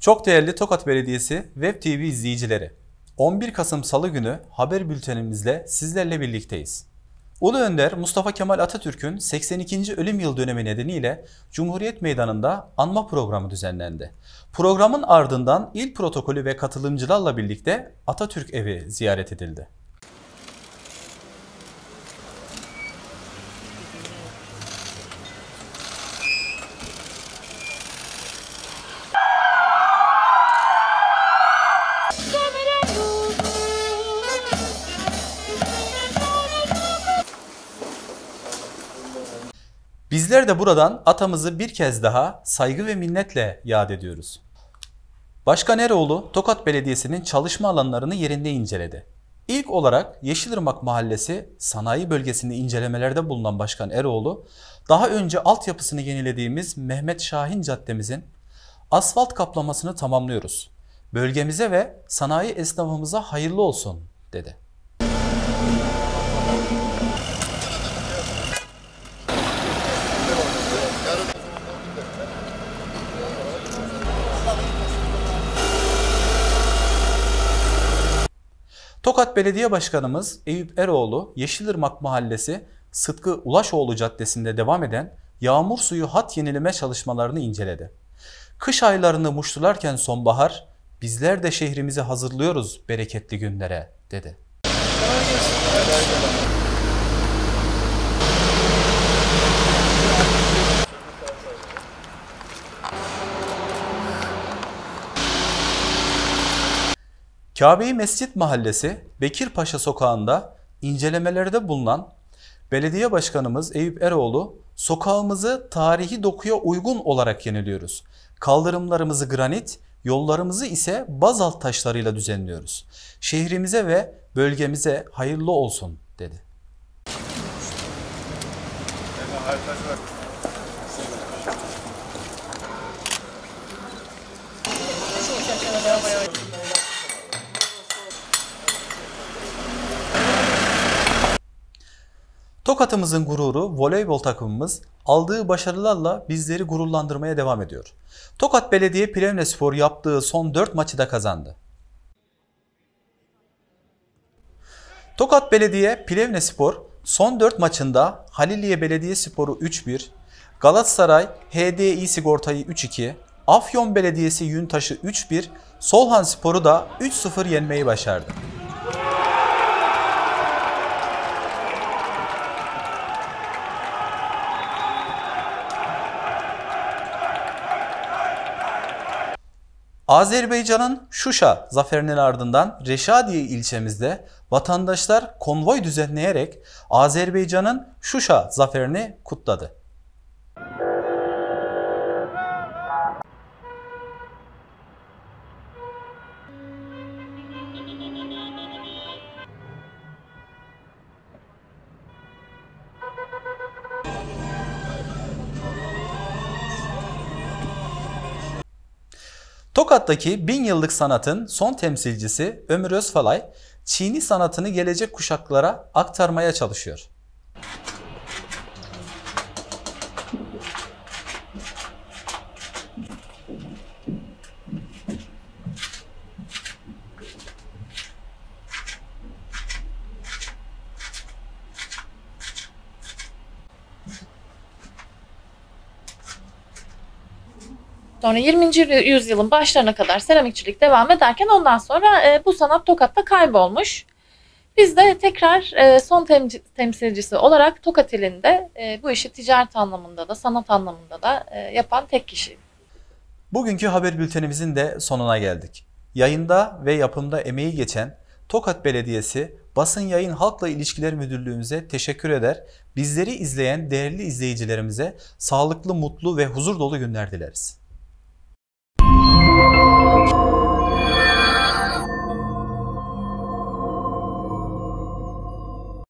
Çok değerli Tokat Belediyesi Web TV izleyicileri. 11 Kasım Salı günü haber bültenimizle sizlerle birlikteyiz. Ulu Önder Mustafa Kemal Atatürk'ün 82. ölüm yıl dönemi nedeniyle Cumhuriyet Meydanı'nda anma programı düzenlendi. Programın ardından il protokolü ve katılımcılarla birlikte Atatürk Evi ziyaret edildi. Bizler de buradan atamızı bir kez daha saygı ve minnetle yad ediyoruz. Başkan Eroğlu, Tokat Belediyesi'nin çalışma alanlarını yerinde inceledi. İlk olarak Yeşilırmak Mahallesi sanayi bölgesinde incelemelerde bulunan Başkan Eroğlu, daha önce altyapısını yenilediğimiz Mehmet Şahin Caddemizin asfalt kaplamasını tamamlıyoruz. Bölgemize ve sanayi esnafımıza hayırlı olsun dedi. Tokat Belediye Başkanımız Eyüp Eroğlu, Yeşilırmak Mahallesi Sıtkı Ulaşoğlu Caddesi'nde devam eden yağmur suyu hat yenileme çalışmalarını inceledi. Kış aylarını muştularken sonbahar, bizler de şehrimizi hazırlıyoruz bereketli günlere dedi. Kabe'yi Mescit Mahallesi Bekirpaşa Sokağı'nda incelemelerde bulunan Belediye Başkanımız Eyüp Eroğlu, sokağımızı tarihi dokuya uygun olarak yeniliyoruz. Kaldırımlarımızı granit, yollarımızı ise bazalt taşlarıyla düzenliyoruz. Şehrimize ve bölgemize hayırlı olsun dedi. Selam, Tokat'ımızın gururu voleybol takımımız aldığı başarılarla bizleri gururlandırmaya devam ediyor. Tokat Belediye Plevne Spor yaptığı son 4 maçı da kazandı. Tokat Belediye Plevne Spor son 4 maçında Haliliye Belediye Sporu 3-1, Galatasaray HDI Sigorta'yı 3-2, Afyon Belediyesi Yüntaş'ı 3-1, Solhan Spor'u da 3-0 yenmeyi başardı. Azerbaycan'ın Şuşa zaferinin ardından Reşadiye ilçemizde vatandaşlar konvoy düzenleyerek Azerbaycan'ın Şuşa zaferini kutladı. Tokat'taki bin yıllık sanatın son temsilcisi Ömür Özfalay, Çini sanatını gelecek kuşaklara aktarmaya çalışıyor. Sonra 20. yüzyılın başlarına kadar seramikçilik devam ederken ondan sonra e, bu sanat Tokat'ta kaybolmuş. Biz de tekrar e, son tem temsilcisi olarak Tokat ilinde e, bu işi ticaret anlamında da sanat anlamında da e, yapan tek kişi. Bugünkü haber bültenimizin de sonuna geldik. Yayında ve yapımda emeği geçen Tokat Belediyesi Basın Yayın Halkla İlişkiler Müdürlüğümüze teşekkür eder. Bizleri izleyen değerli izleyicilerimize sağlıklı, mutlu ve huzur dolu günler dileriz.